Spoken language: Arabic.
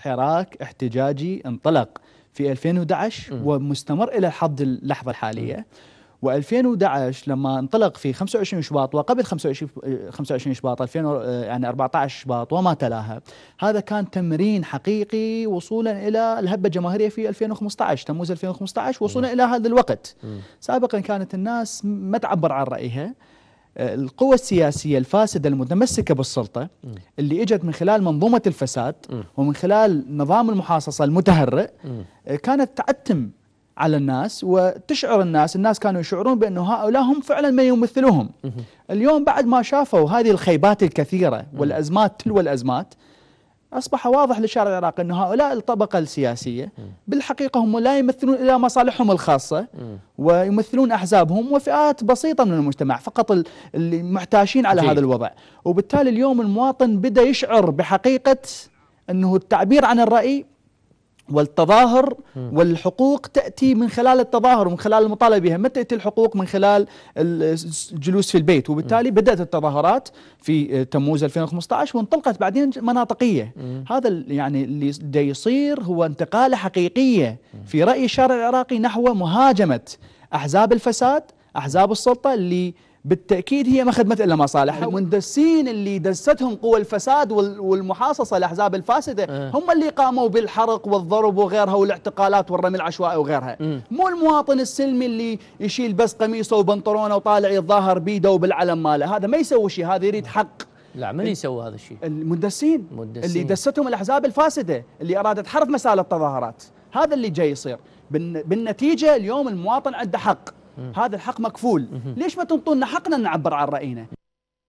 حراك احتجاجي انطلق في 2011 م. ومستمر الى حد اللحظه الحاليه و2011 لما انطلق في 25 شباط وقبل 25 25 شباط 2000 يعني 14 شباط وما تلاها هذا كان تمرين حقيقي وصولا الى الهبه الجماهيريه في 2015 تموز 2015 وصولا الى هذا الوقت سابقا كانت الناس ما تعبر عن رايها آه، القوى السياسيه الفاسده المتمسكه بالسلطه اللي اجت من خلال منظومه الفساد ومن خلال نظام المحاصصه المتهرئ آه، كانت تعتم على الناس وتشعر الناس الناس كانوا يشعرون بأنه هؤلاء هم فعلا ما يمثلوهم اليوم بعد ما شافوا هذه الخيبات الكثيرة والأزمات تلو الأزمات أصبح واضح للشارع العراقي أن هؤلاء الطبقة السياسية بالحقيقة هم لا يمثلون إلا مصالحهم الخاصة ويمثلون أحزابهم وفئات بسيطة من المجتمع فقط المحتاشين على هذا الوضع وبالتالي اليوم المواطن بدأ يشعر بحقيقة أنه التعبير عن الرأي والتظاهر والحقوق تأتي من خلال التظاهر ومن خلال المطالبة بها ما تأتي الحقوق من خلال الجلوس في البيت وبالتالي بدأت التظاهرات في تموز 2015 وانطلقت بعدين مناطقية هذا يعني اللي دا يصير هو انتقالة حقيقية في رأي الشارع العراقي نحو مهاجمة أحزاب الفساد أحزاب السلطة اللي بالتأكيد هي ما خدمت إلا مصالحها المندسين اللي دستهم قوى الفساد والمحاصصة الأحزاب الفاسدة أه. هم اللي قاموا بالحرق والضرب وغيرها والاعتقالات والرمي العشوائي وغيرها أه. مو المواطن السلمي اللي يشيل بس قميصه وبنطلونه وطالع يتظاهر بيده وبالعلم ماله هذا ما يسوي شيء هذا يريد أه. حق لا من يسوي هذا الشيء المندسين اللي دستهم الأحزاب الفاسدة اللي أرادت حرف مسألة التظاهرات هذا اللي جاي يصير بالنتيجة اليوم المواطن عنده حق هذا الحق مكفول ليش ما تنطونا حقنا نعبر عن رأينا